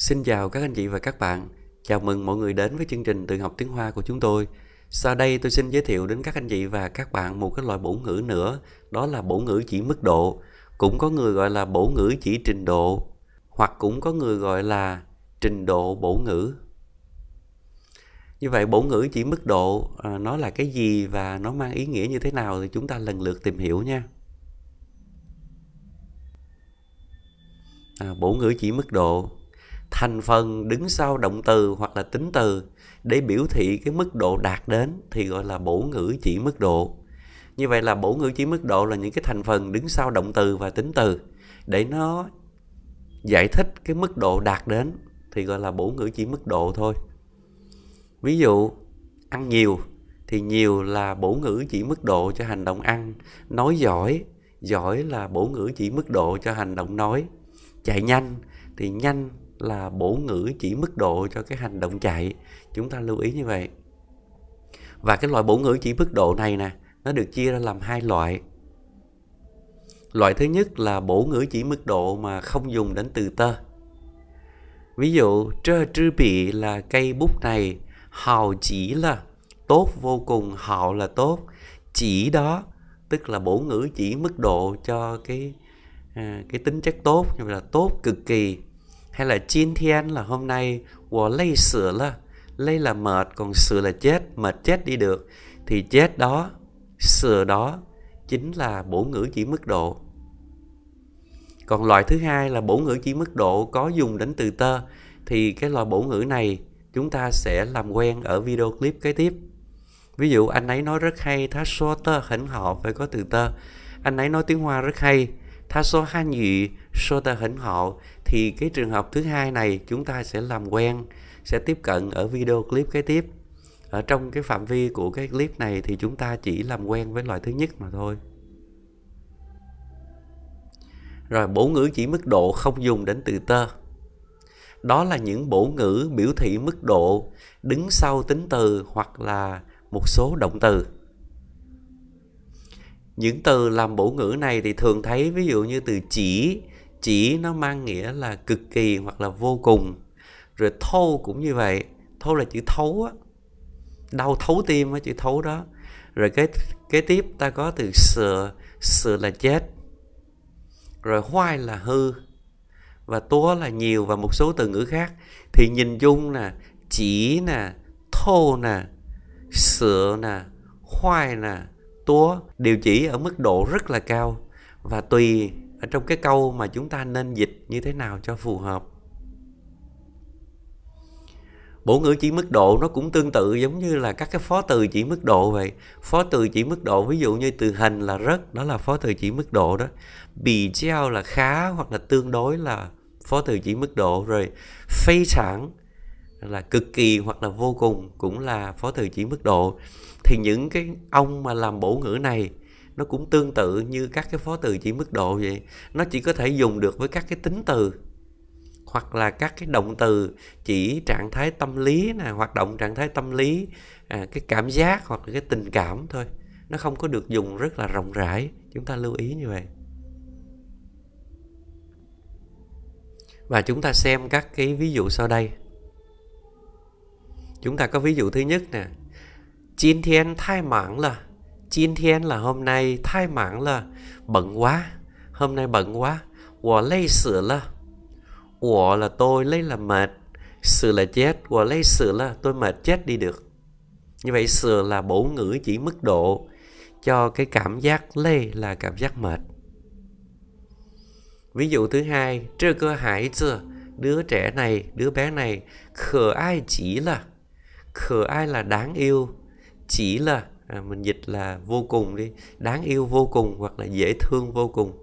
Xin chào các anh chị và các bạn. Chào mừng mọi người đến với chương trình tự học tiếng Hoa của chúng tôi. Sau đây tôi xin giới thiệu đến các anh chị và các bạn một cái loại bổ ngữ nữa, đó là bổ ngữ chỉ mức độ, cũng có người gọi là bổ ngữ chỉ trình độ, hoặc cũng có người gọi là trình độ bổ ngữ. Như vậy bổ ngữ chỉ mức độ à, nó là cái gì và nó mang ý nghĩa như thế nào thì chúng ta lần lượt tìm hiểu nha. À, bổ ngữ chỉ mức độ thành phần đứng sau động từ hoặc là tính từ để biểu thị cái mức độ đạt đến thì gọi là bổ ngữ chỉ mức độ như vậy là bổ ngữ chỉ mức độ là những cái thành phần đứng sau động từ và tính từ để nó giải thích cái mức độ đạt đến thì gọi là bổ ngữ chỉ mức độ thôi ví dụ ăn nhiều thì nhiều là bổ ngữ chỉ mức độ cho hành động ăn nói giỏi giỏi là bổ ngữ chỉ mức độ cho hành động nói chạy nhanh thì nhanh là bổ ngữ chỉ mức độ cho cái hành động chạy chúng ta lưu ý như vậy và cái loại bổ ngữ chỉ mức độ này nè nó được chia ra làm hai loại loại thứ nhất là bổ ngữ chỉ mức độ mà không dùng đến từ tơ ví dụ trơ trư bị là cây bút này hào chỉ là tốt vô cùng hào là tốt chỉ đó tức là bổ ngữ chỉ mức độ cho cái à, cái tính chất tốt như là tốt cực kỳ hay là chín thiên là hôm nay của lây sửa là lây là mệt còn sửa là chết mệt chết đi được thì chết đó sửa đó chính là bổ ngữ chỉ mức độ còn loại thứ hai là bổ ngữ chỉ mức độ có dùng đến từ tơ thì cái loại bổ ngữ này chúng ta sẽ làm quen ở video clip kế tiếp ví dụ anh ấy nói rất hay thá so tơ hỉnh họ phải có từ tơ anh ấy nói tiếng hoa rất hay tha số hai nhị số ta hỉnh hậu thì cái trường hợp thứ hai này chúng ta sẽ làm quen sẽ tiếp cận ở video clip kế tiếp ở trong cái phạm vi của cái clip này thì chúng ta chỉ làm quen với loại thứ nhất mà thôi rồi bổ ngữ chỉ mức độ không dùng đến từ tơ đó là những bổ ngữ biểu thị mức độ đứng sau tính từ hoặc là một số động từ những từ làm bổ ngữ này thì thường thấy ví dụ như từ chỉ chỉ nó mang nghĩa là cực kỳ hoặc là vô cùng rồi thâu cũng như vậy thâu là chữ thấu á đau thấu tim á chữ thấu đó rồi cái kế tiếp ta có từ sửa sửa là chết rồi hoai là hư và túa là nhiều và một số từ ngữ khác thì nhìn chung nè chỉ nè thô nè sửa nè hoai nè tua điều chỉ ở mức độ rất là cao và tùy ở trong cái câu mà chúng ta nên dịch như thế nào cho phù hợp bổ ngữ chỉ mức độ nó cũng tương tự giống như là các cái phó từ chỉ mức độ vậy phó từ chỉ mức độ ví dụ như từ hình là rất đó là phó từ chỉ mức độ đó Bì treo là khá hoặc là tương đối là phó từ chỉ mức độ rồi phi sản là cực kỳ hoặc là vô cùng cũng là phó từ chỉ mức độ thì những cái ông mà làm bổ ngữ này nó cũng tương tự như các cái phó từ chỉ mức độ vậy nó chỉ có thể dùng được với các cái tính từ hoặc là các cái động từ chỉ trạng thái tâm lý nè hoạt động trạng thái tâm lý à, cái cảm giác hoặc là cái tình cảm thôi nó không có được dùng rất là rộng rãi chúng ta lưu ý như vậy và chúng ta xem các cái ví dụ sau đây Chúng ta có ví dụ thứ nhất nè. Chín thiên thai mảng là Chín thiên là hôm nay thai mảng là bận quá. Hôm nay bận quá. Wo lây sửa là Wo là tôi, lấy là mệt. Sự là chết. Wo lấy sửa là tôi mệt chết đi được. Như vậy sửa là bổ ngữ chỉ mức độ cho cái cảm giác lê là cảm giác mệt. Ví dụ thứ hai, trơ cơ hải chưa? Đứa trẻ này, đứa bé này khờ ai chỉ là khờ ai là đáng yêu chỉ là à, mình dịch là vô cùng đi đáng yêu vô cùng hoặc là dễ thương vô cùng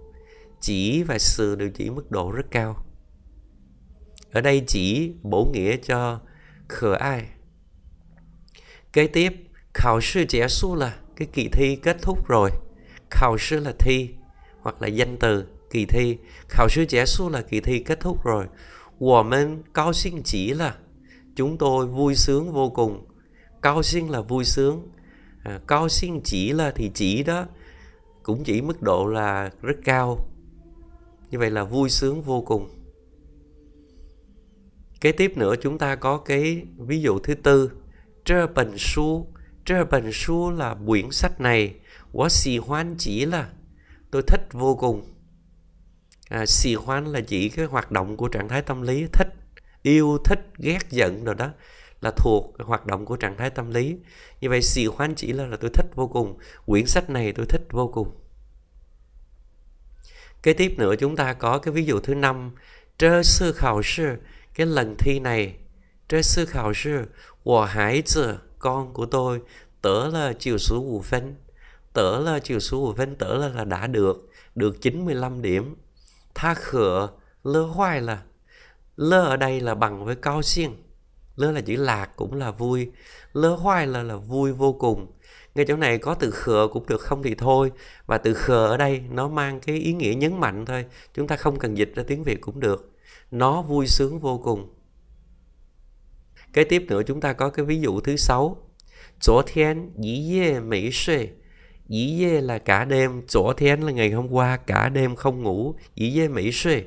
chỉ và sự đều chỉ mức độ rất cao ở đây chỉ bổ nghĩa cho khờ ai kế tiếp khảo sư trẻ su là cái kỳ thi kết thúc rồi khảo sư là thi hoặc là danh từ kỳ thi khảo sư trẻ su là kỳ thi kết thúc rồi là chúng tôi vui sướng vô cùng cao sinh là vui sướng à, cao sinh chỉ là thì chỉ đó cũng chỉ mức độ là rất cao như vậy là vui sướng vô cùng kế tiếp nữa chúng ta có cái ví dụ thứ tư trơ bình su trơ bình su là quyển sách này quá xì hoan chỉ là tôi thích vô cùng à, xì hoan là chỉ cái hoạt động của trạng thái tâm lý thích yêu thích ghét giận rồi đó là thuộc hoạt động của trạng thái tâm lý như vậy xì khoan chỉ là là tôi thích vô cùng quyển sách này tôi thích vô cùng kế tiếp nữa chúng ta có cái ví dụ thứ năm trơ sư khảo sư cái lần thi này trơ sư khảo sư của hải tử con của tôi tớ là chiều số của phân tớ là chiều số của phân tớ là, là đã được được 95 điểm tha khở lơ hoài là lơ ở đây là bằng với cao xiên lơ là chữ lạc cũng là vui lơ hoài là là vui vô cùng ngay chỗ này có từ khờ cũng được không thì thôi và từ khờ ở đây nó mang cái ý nghĩa nhấn mạnh thôi chúng ta không cần dịch ra tiếng việt cũng được nó vui sướng vô cùng kế tiếp nữa chúng ta có cái ví dụ thứ sáu chỗ thiên dĩ dê mỹ suy dĩ dê là cả đêm chỗ thiên là ngày hôm qua cả đêm không ngủ dĩ dê mỹ suy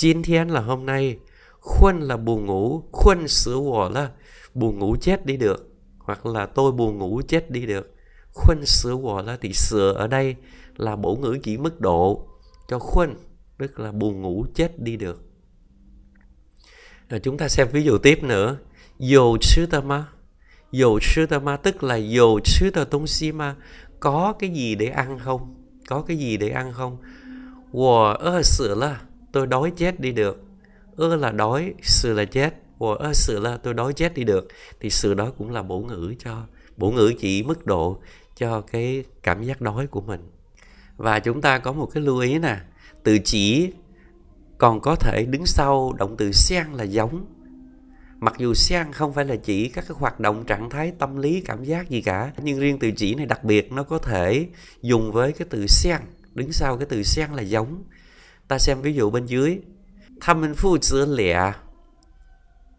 今天 là hôm nay khuân là buồn ngủ khuân sửa wò là buồn ngủ chết đi được hoặc là tôi buồn ngủ chết đi được khuân sửa wò là thì sửa ở đây là bổ ngữ chỉ mức độ cho khuân tức là buồn ngủ chết đi được rồi chúng ta xem ví dụ tiếp nữa dầu sư ta ma dầu sư ta ma tức là dầu sư ta tung si ma có cái gì để ăn không có cái gì để ăn không là tôi đói chết đi được ơ là đói sự là chết và ơ sự là tôi đói chết đi được thì sự đó cũng là bổ ngữ cho bổ ngữ chỉ mức độ cho cái cảm giác đói của mình và chúng ta có một cái lưu ý nè từ chỉ còn có thể đứng sau động từ sang là giống mặc dù sang không phải là chỉ các cái hoạt động trạng thái tâm lý cảm giác gì cả nhưng riêng từ chỉ này đặc biệt nó có thể dùng với cái từ sang đứng sau cái từ sang là giống ta xem ví dụ bên dưới thăm mình phụ tử lẻ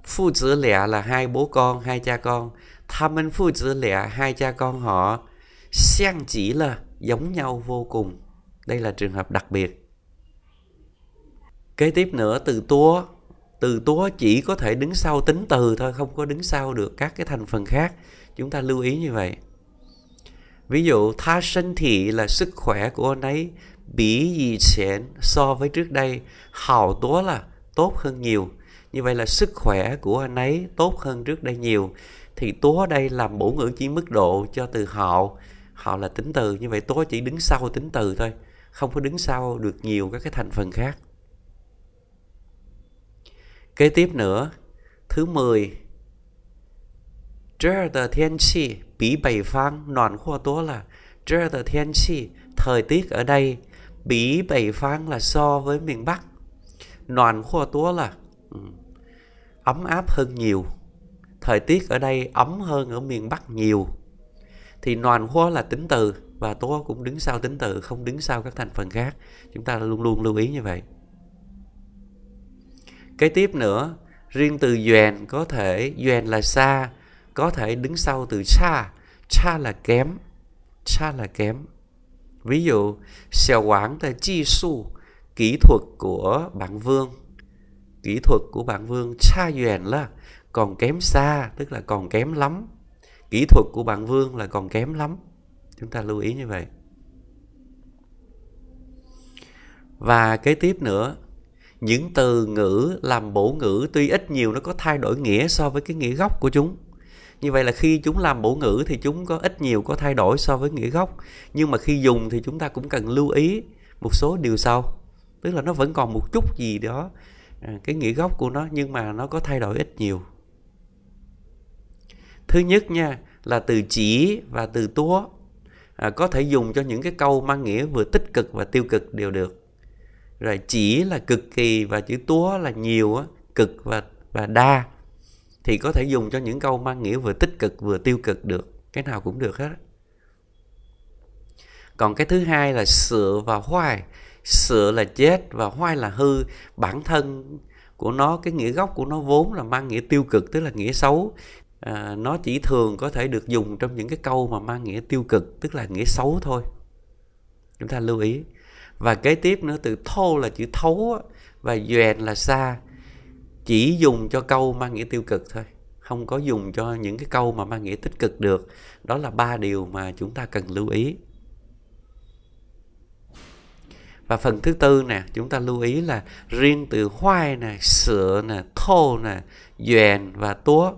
phụ tử lẻ là hai bố con hai cha con thăm mình phụ tử lẻ hai cha con họ sang chỉ là giống nhau vô cùng đây là trường hợp đặc biệt kế tiếp nữa từ tua từ tua chỉ có thể đứng sau tính từ thôi không có đứng sau được các cái thành phần khác chúng ta lưu ý như vậy ví dụ tha sinh thị là sức khỏe của anh ấy gì so với trước đây hào tố là tốt hơn nhiều như vậy là sức khỏe của anh ấy tốt hơn trước đây nhiều thì tố đây làm bổ ngữ chỉ mức độ cho từ hậu hậu là tính từ như vậy tố chỉ đứng sau tính từ thôi không có đứng sau được nhiều các cái thành phần khác kế tiếp nữa thứ 10 Trơ tờ thiên chi bí bảy phang nòn khoa tố là Trơ tờ thiên chi thời tiết ở đây bảy là so với miền Bắc noàn của túa là ừ, ấm áp hơn nhiều thời tiết ở đây ấm hơn ở miền Bắc nhiều thì noàn khóa là tính từ và túa cũng đứng sau tính từ không đứng sau các thành phần khác chúng ta luôn luôn lưu ý như vậy kế tiếp nữa riêng từ doèn có thể doèn là xa có thể đứng sau từ xa xa là kém xa là kém Ví dụ, xèo quán là chi su, kỹ thuật của bạn Vương. Kỹ thuật của bạn Vương xa duyên là còn kém xa, tức là còn kém lắm. Kỹ thuật của bạn Vương là còn kém lắm. Chúng ta lưu ý như vậy. Và kế tiếp nữa, những từ ngữ làm bổ ngữ tuy ít nhiều nó có thay đổi nghĩa so với cái nghĩa gốc của chúng như vậy là khi chúng làm bổ ngữ thì chúng có ít nhiều có thay đổi so với nghĩa gốc nhưng mà khi dùng thì chúng ta cũng cần lưu ý một số điều sau tức là nó vẫn còn một chút gì đó à, cái nghĩa gốc của nó nhưng mà nó có thay đổi ít nhiều thứ nhất nha là từ chỉ và từ túa à, có thể dùng cho những cái câu mang nghĩa vừa tích cực và tiêu cực đều được rồi chỉ là cực kỳ và chữ túa là nhiều cực và và đa thì có thể dùng cho những câu mang nghĩa vừa tích cực vừa tiêu cực được cái nào cũng được hết còn cái thứ hai là sửa và hoài sửa là chết và hoai là hư bản thân của nó cái nghĩa gốc của nó vốn là mang nghĩa tiêu cực tức là nghĩa xấu à, nó chỉ thường có thể được dùng trong những cái câu mà mang nghĩa tiêu cực tức là nghĩa xấu thôi chúng ta lưu ý và kế tiếp nữa từ thô là chữ thấu và doèn là xa chỉ dùng cho câu mang nghĩa tiêu cực thôi không có dùng cho những cái câu mà mang nghĩa tích cực được đó là ba điều mà chúng ta cần lưu ý và phần thứ tư nè chúng ta lưu ý là riêng từ hoai nè sữa nè thô nè dèn và túa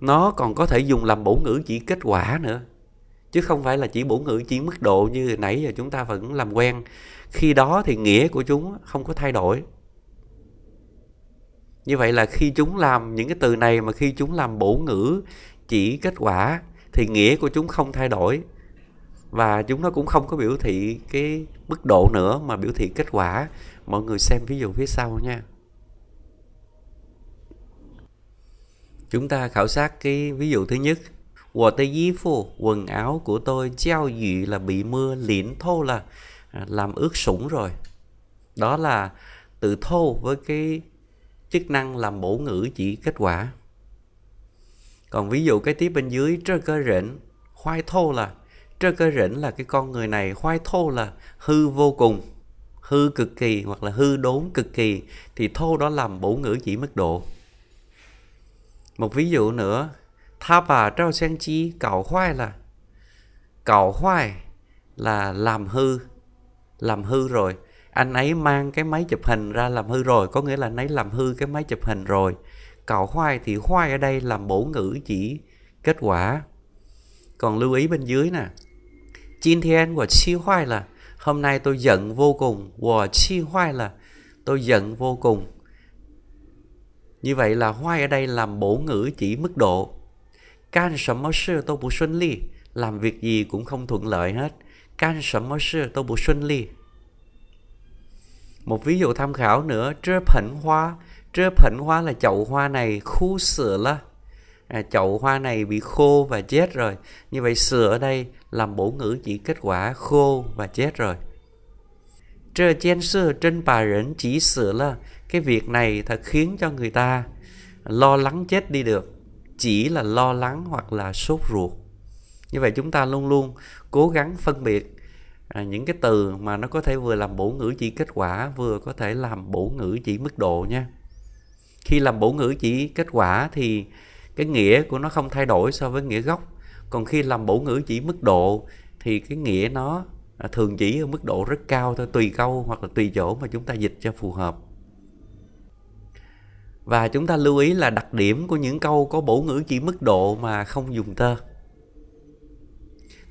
nó còn có thể dùng làm bổ ngữ chỉ kết quả nữa chứ không phải là chỉ bổ ngữ chỉ mức độ như nãy giờ chúng ta vẫn làm quen khi đó thì nghĩa của chúng không có thay đổi như vậy là khi chúng làm những cái từ này mà khi chúng làm bổ ngữ chỉ kết quả thì nghĩa của chúng không thay đổi và chúng nó cũng không có biểu thị cái mức độ nữa mà biểu thị kết quả mọi người xem ví dụ phía sau nha chúng ta khảo sát cái ví dụ thứ nhất của tây dí phu quần áo của tôi treo dị là bị mưa liễn thô là à, làm ướt sũng rồi đó là từ thô với cái chức năng làm bổ ngữ chỉ kết quả. Còn ví dụ cái tiếp bên dưới trơ cơ rỉnh, khoai thô là trơ cơ rỉnh là cái con người này, khoai thô là hư vô cùng, hư cực kỳ hoặc là hư đốn cực kỳ thì thô đó làm bổ ngữ chỉ mức độ. Một ví dụ nữa, tha bà trao sen chi cạo khoai là cạo khoai là làm hư, làm hư rồi anh ấy mang cái máy chụp hình ra làm hư rồi có nghĩa là anh ấy làm hư cái máy chụp hình rồi cậu khoai thì khoai ở đây làm bổ ngữ chỉ kết quả còn lưu ý bên dưới nè chín thiên của chi khoai là Hôm nay tôi giận vô cùng Của chi khoai là Tôi giận vô cùng Như vậy là khoai ở đây làm bổ ngữ chỉ mức độ Can sầm mơ sư tôi bù xuân ly Làm việc gì cũng không thuận lợi hết Can sầm mơ sư tôi bù xuân ly một ví dụ tham khảo nữa, trơ phẩn hoa. Trơ phẩn hoa là chậu hoa này khô sửa là à, chậu hoa này bị khô và chết rồi. Như vậy sửa ở đây làm bổ ngữ chỉ kết quả khô và chết rồi. Trơ chen sư trên bà rỉnh chỉ sửa là cái việc này thật khiến cho người ta lo lắng chết đi được. Chỉ là lo lắng hoặc là sốt ruột. Như vậy chúng ta luôn luôn cố gắng phân biệt à, những cái từ mà nó có thể vừa làm bổ ngữ chỉ kết quả vừa có thể làm bổ ngữ chỉ mức độ nha khi làm bổ ngữ chỉ kết quả thì cái nghĩa của nó không thay đổi so với nghĩa gốc còn khi làm bổ ngữ chỉ mức độ thì cái nghĩa nó à, thường chỉ ở mức độ rất cao thôi tùy câu hoặc là tùy chỗ mà chúng ta dịch cho phù hợp và chúng ta lưu ý là đặc điểm của những câu có bổ ngữ chỉ mức độ mà không dùng tơ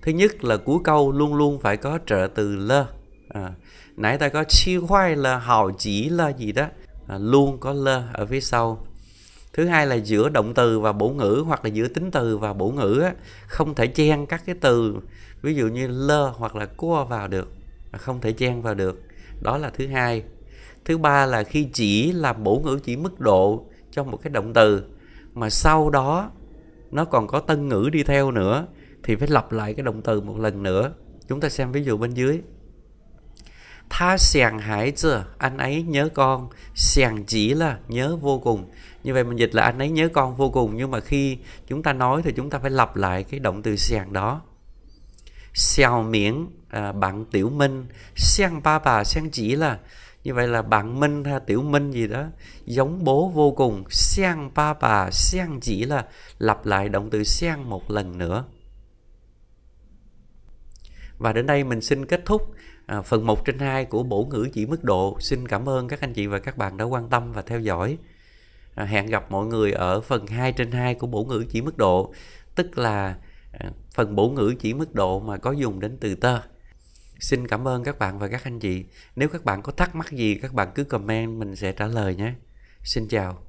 thứ nhất là cuối câu luôn luôn phải có trợ từ lơ à, nãy ta có chi khoai là hào chỉ là gì đó à, luôn có lơ ở phía sau thứ hai là giữa động từ và bổ ngữ hoặc là giữa tính từ và bổ ngữ á, không thể chen các cái từ ví dụ như lơ hoặc là cua vào được à, không thể chen vào được đó là thứ hai thứ ba là khi chỉ là bổ ngữ chỉ mức độ cho một cái động từ mà sau đó nó còn có tân ngữ đi theo nữa thì phải lặp lại cái động từ một lần nữa chúng ta xem ví dụ bên dưới Tha sàng hải chưa? Anh ấy nhớ con. Sàng chỉ là nhớ vô cùng. Như vậy mình dịch là anh ấy nhớ con vô cùng. Nhưng mà khi chúng ta nói thì chúng ta phải lặp lại cái động từ sàng đó. Xèo miễn à, bạn Tiểu Minh. Sang ba bà, sang chỉ là. Như vậy là bạn Minh hay Tiểu Minh gì đó. Giống bố vô cùng. Sang ba bà, sang chỉ là. Lặp lại động từ sang một lần nữa. Và đến đây mình xin kết thúc à, phần 1 trên 2 của bổ ngữ chỉ mức độ. Xin cảm ơn các anh chị và các bạn đã quan tâm và theo dõi. À, hẹn gặp mọi người ở phần 2 trên 2 của bổ ngữ chỉ mức độ, tức là à, phần bổ ngữ chỉ mức độ mà có dùng đến từ tơ. Xin cảm ơn các bạn và các anh chị. Nếu các bạn có thắc mắc gì các bạn cứ comment mình sẽ trả lời nhé. Xin chào.